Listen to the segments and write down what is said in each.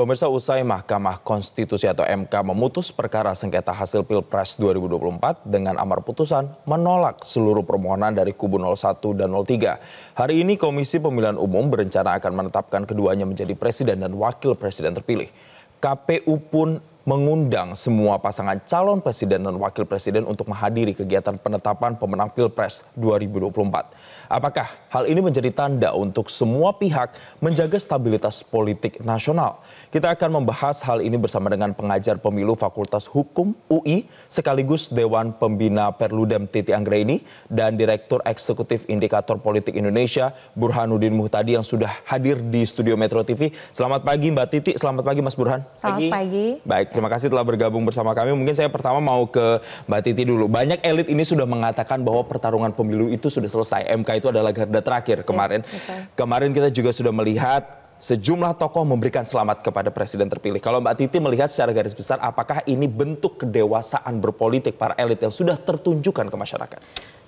Pemirsa usai Mahkamah Konstitusi atau MK memutus perkara sengketa hasil Pilpres 2024 dengan amar putusan menolak seluruh permohonan dari kubu 01 dan 03. Hari ini Komisi Pemilihan Umum berencana akan menetapkan keduanya menjadi presiden dan wakil presiden terpilih. KPU pun mengundang semua pasangan calon presiden dan wakil presiden untuk menghadiri kegiatan penetapan pemenang Pilpres 2024. Apakah hal ini menjadi tanda untuk semua pihak menjaga stabilitas politik nasional? Kita akan membahas hal ini bersama dengan pengajar pemilu Fakultas Hukum UI sekaligus Dewan Pembina Perludem Titi Anggraini dan Direktur Eksekutif Indikator Politik Indonesia Burhanuddin Muhtadi yang sudah hadir di studio Metro TV. Selamat pagi Mbak Titi, selamat pagi Mas Burhan. Selamat pagi. Baik, terima kasih telah bergabung bersama kami. Mungkin saya pertama mau ke Mbak Titi dulu. Banyak elit ini sudah mengatakan bahwa pertarungan pemilu itu sudah selesai. MK itu adalah garda terakhir iya, kemarin. okay. kemarin kita juga sudah melihat sejumlah tokoh memberikan selamat kepada presiden terpilih. Kalau Mbak Titi melihat secara garis besar, apakah ini bentuk kedewasaan berpolitik para elit yang sudah tertunjukkan ke masyarakat?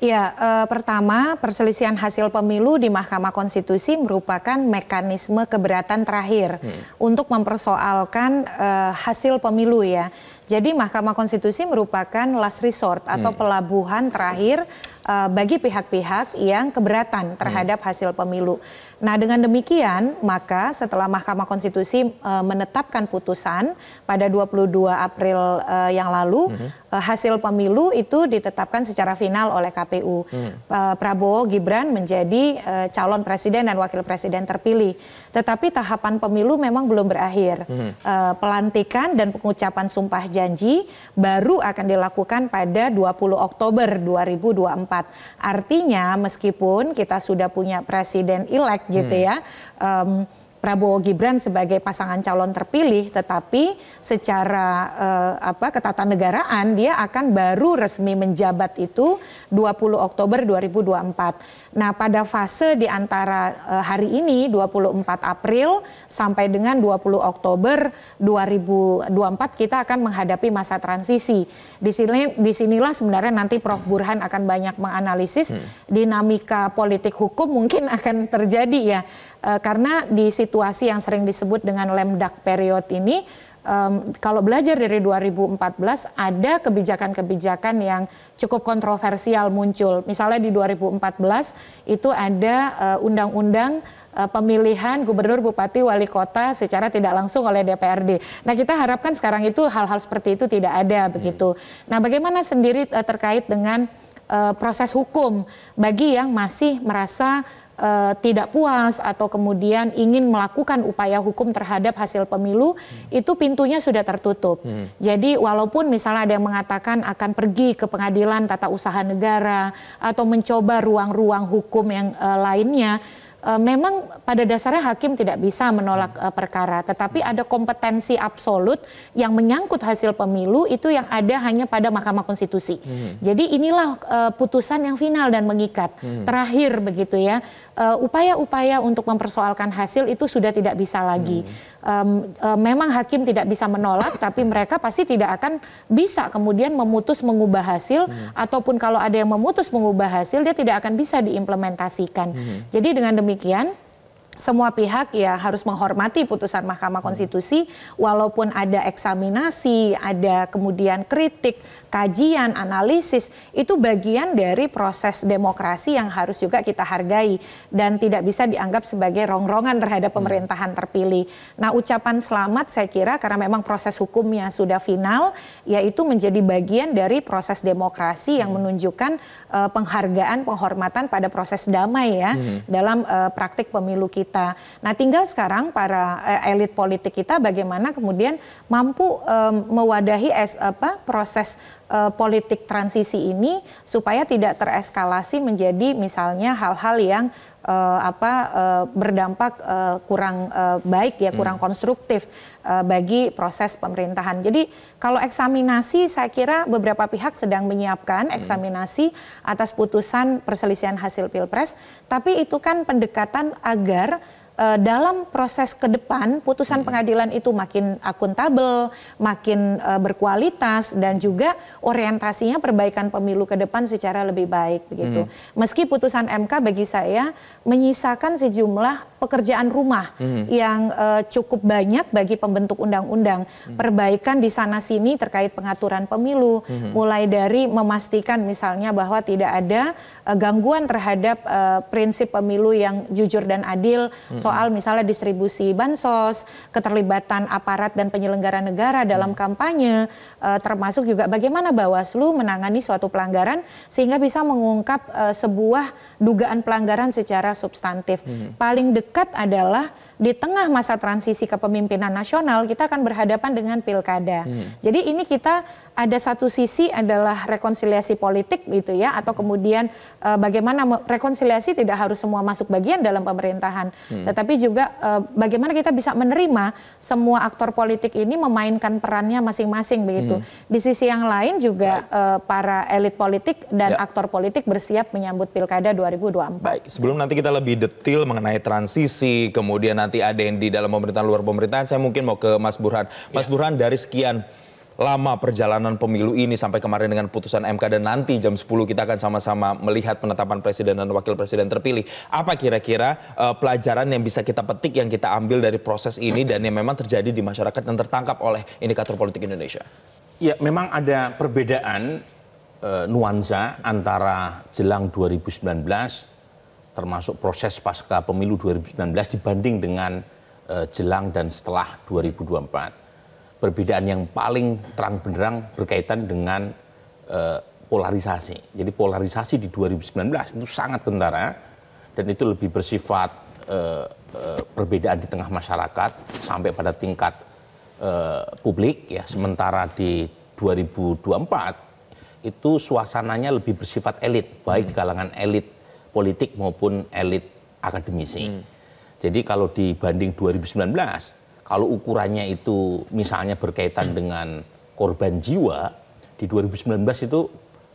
Ya, e, pertama perselisihan hasil pemilu di Mahkamah Konstitusi merupakan mekanisme keberatan terakhir hmm. untuk mempersoalkan e, hasil pemilu ya. Jadi Mahkamah Konstitusi merupakan last resort atau hmm. pelabuhan terakhir e, bagi pihak-pihak yang keberatan terhadap hmm. hasil pemilu. Nah, dengan demikian, maka setelah Mahkamah Konstitusi e, menetapkan putusan pada 22 April e, yang lalu, mm -hmm. e, hasil pemilu itu ditetapkan secara final oleh KPU. Mm. E, Prabowo Gibran menjadi e, calon presiden dan wakil presiden terpilih. Tetapi tahapan pemilu memang belum berakhir. Mm. E, pelantikan dan pengucapan sumpah janji baru akan dilakukan pada 20 Oktober 2024. Artinya, meskipun kita sudah punya presiden elect gitu hmm. ya. Um, Prabowo Gibran sebagai pasangan calon terpilih, tetapi secara uh, apa ketatanegaraan dia akan baru resmi menjabat itu 20 Oktober 2024. Nah, pada fase di antara eh, hari ini 24 April sampai dengan 20 Oktober 2024 kita akan menghadapi masa transisi. Di sini disinilah sebenarnya nanti Prof Burhan akan banyak menganalisis hmm. dinamika politik hukum mungkin akan terjadi ya. Eh, karena di situasi yang sering disebut dengan lemdak period ini um, kalau belajar dari 2014 ada kebijakan-kebijakan yang cukup kontroversial muncul. Misalnya di 2014 itu ada eh, undang-undang uh, uh, pemilihan gubernur, bupati, wali kota secara tidak langsung oleh DPRD. Nah kita harapkan sekarang itu hal-hal seperti itu tidak ada iya. begitu. Nah bagaimana sendiri eh, terkait dengan uh, proses hukum bagi yang masih merasa uh, tidak puas atau kemudian ingin melakukan upaya hukum terhadap hasil pemilu hmm. itu pintunya sudah tertutup. Hmm. Jadi walaupun misalnya ada yang mengatakan akan pergi ke pengadilan tata usaha negara atau mencoba ruang-ruang hukum yang uh, lainnya Eh, memang pada dasarnya hakim tidak bisa menolak uh, perkara, tetapi ada kompetensi absolut yang menyangkut hasil pemilu itu yang ada hanya pada Mahkamah Konstitusi. Hmm. Jadi inilah uh, putusan yang final dan mengikat. Hmm. Terakhir begitu ya, upaya-upaya uh, untuk mempersoalkan hasil itu sudah tidak bisa lagi. Hmm. Um, uh, memang hakim tidak bisa menolak, tapi mereka pasti tidak akan bisa kemudian memutus mengubah hasil hmm. ataupun kalau ada yang memutus mengubah hasil dia tidak akan bisa diimplementasikan. Hmm. Jadi dengan demikian demikian semua pihak ya harus menghormati putusan Mahkamah hmm. Konstitusi walaupun ada eksaminasi, ada kemudian kritik, kajian, analisis itu bagian dari proses demokrasi yang harus juga kita hargai dan tidak bisa dianggap sebagai rongrongan terhadap hmm. pemerintahan terpilih. Nah, ucapan selamat saya kira karena memang proses hukumnya sudah final yaitu menjadi bagian dari proses demokrasi yang hmm. menunjukkan uh, penghargaan, penghormatan pada proses damai ya hmm. dalam uh, praktik pemilu kita kita. Nah, tinggal sekarang para eh, elit politik kita bagaimana kemudian mampu eh, mewadahi es, apa proses Eh, politik transisi ini supaya tidak tereskalasi menjadi misalnya hal-hal yang uh, apa uh, berdampak uh, kurang uh, baik ya kurang hmm. konstruktif uh, bagi proses pemerintahan. Jadi kalau eksaminasi saya kira beberapa pihak sedang menyiapkan hmm. eksaminasi atas putusan perselisihan hasil Pilpres, tapi itu kan pendekatan agar uh, dalam proses ke depan putusan hmm. pengadilan itu makin akuntabel, makin uh, berkualitas dan juga orientasinya perbaikan pemilu ke depan secara lebih baik begitu. Hmm. Meski putusan MK bagi saya menyisakan sejumlah pekerjaan rumah hmm. yang uh, cukup banyak bagi pembentuk undang-undang, hmm. perbaikan di sana sini terkait pengaturan pemilu, hmm. mulai dari memastikan misalnya bahwa tidak ada uh, gangguan terhadap uh, prinsip pemilu yang jujur dan adil, hmm soal misalnya distribusi bansos, keterlibatan aparat dan penyelenggara negara dalam hmm. kampanye, eh, termasuk juga bagaimana Bawaslu menangani suatu pelanggaran sehingga bisa mengungkap eh, sebuah dugaan pelanggaran secara substantif. Hmm. Paling dekat adalah di tengah masa transisi kepemimpinan nasional kita akan berhadapan dengan pilkada. Hmm. Jadi ini kita ada satu sisi adalah rekonsiliasi politik gitu ya atau kemudian uh, bagaimana rekonsiliasi tidak harus semua masuk bagian dalam pemerintahan hmm. tetapi juga uh, bagaimana kita bisa menerima semua aktor politik ini memainkan perannya masing-masing begitu. Hmm. Di sisi yang lain juga uh, para elit politik dan ya. aktor politik bersiap menyambut Pilkada 2024. Baik, sebelum nanti kita lebih detail mengenai transisi kemudian nanti ada yang di dalam pemerintahan luar pemerintahan saya mungkin mau ke Mas Burhan. Mas ya. Burhan dari sekian lama perjalanan pemilu ini sampai kemarin dengan putusan MK dan nanti jam 10 kita akan sama-sama melihat penetapan presiden dan wakil presiden terpilih. Apa kira-kira uh, pelajaran yang bisa kita petik yang kita ambil dari proses ini dan yang memang terjadi di masyarakat dan tertangkap oleh indikator politik Indonesia? Ya, memang ada perbedaan uh, nuansa antara jelang 2019 termasuk proses pasca pemilu 2019 dibanding dengan uh, jelang dan setelah 2024 perbedaan yang paling terang benderang berkaitan dengan eh, polarisasi. Jadi polarisasi di 2019 itu sangat kentara dan itu lebih bersifat eh, eh, perbedaan di tengah masyarakat sampai pada tingkat publik ya. Sementara di 2024 itu suasananya lebih bersifat elit, baik hmm. kalangan elit politik maupun elit akademisi. Hmm. Jadi kalau dibanding 2019 kalau ukurannya itu misalnya berkaitan dengan korban jiwa di 2019 itu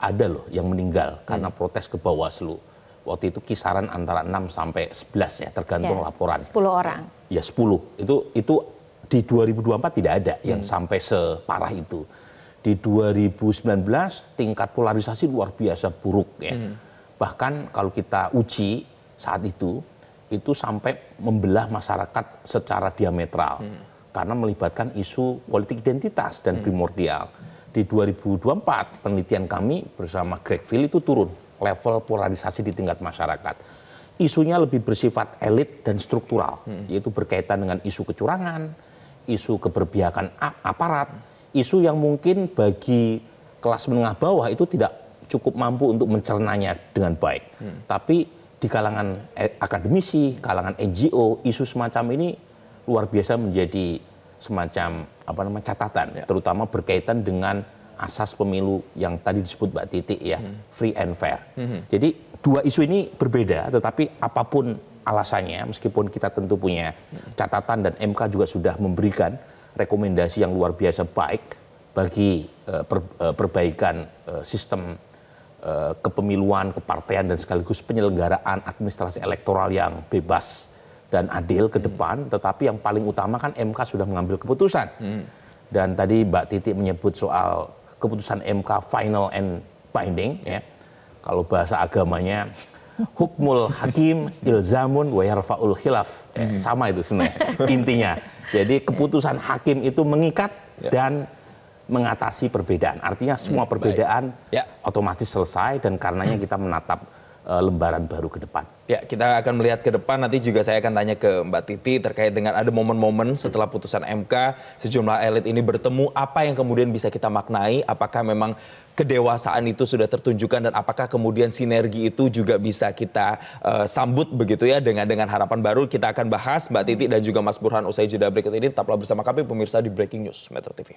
ada loh yang meninggal karena hmm. protes ke Bawaslu. Waktu itu kisaran antara 6 sampai 11 ya tergantung yes, laporan. 10 orang. Ya 10. Itu itu di 2024 tidak ada hmm. yang sampai separah itu. Di 2019 tingkat polarisasi luar biasa buruk ya. Hmm. Bahkan kalau kita uji saat itu itu sampai membelah masyarakat secara diametral hmm. karena melibatkan isu politik identitas dan hmm. primordial. Di 2024 penelitian kami bersama Greg Phil itu turun level polarisasi di tingkat masyarakat. Isunya lebih bersifat elit dan struktural, hmm. yaitu berkaitan dengan isu kecurangan, isu keberpihakan aparat, isu yang mungkin bagi kelas menengah bawah itu tidak cukup mampu untuk mencernanya dengan baik. Tapi di kalangan eh, akademisi, kalangan NGO, isu semacam ini luar biasa menjadi semacam apa namanya catatan, ya. terutama berkaitan dengan asas pemilu yang tadi disebut Mbak Titik ya, hmm. free and fair. Hmm. Jadi dua isu ini berbeda, tetapi apapun alasannya, meskipun kita tentu punya hmm. catatan dan MK juga sudah memberikan rekomendasi yang luar biasa baik bagi uh, per, uh, perbaikan uh, sistem Eh, kepemiluan, kepartean dan sekaligus penyelenggaraan administrasi elektoral yang bebas dan adil ke depan, hmm. tetapi yang paling utama kan MK sudah mengambil keputusan. Hmm. Dan tadi Mbak Titi menyebut soal keputusan MK final and binding ya. ya. Kalau bahasa agamanya hukmul hakim ilzamun wa yarfaul khilaf. Eh, hmm. Sama itu sebenarnya intinya. Jadi keputusan hakim itu mengikat ya. dan mengatasi perbedaan. Artinya hmm, semua hmm, perbedaan ya. otomatis selesai dan karenanya kita menatap uh, lembaran baru ke depan. Ya, kita akan melihat ke depan nanti juga saya akan tanya ke Mbak Titi terkait dengan ada momen-momen setelah putusan MK sejumlah elit ini bertemu apa yang kemudian bisa kita maknai apakah memang kedewasaan itu sudah tertunjukkan dan apakah kemudian sinergi itu juga bisa kita uh, sambut begitu ya dengan dengan harapan baru kita akan bahas Mbak Titi dan juga Mas Burhan usai jeda berikut ini tetaplah bersama kami pemirsa di Breaking News Metro TV.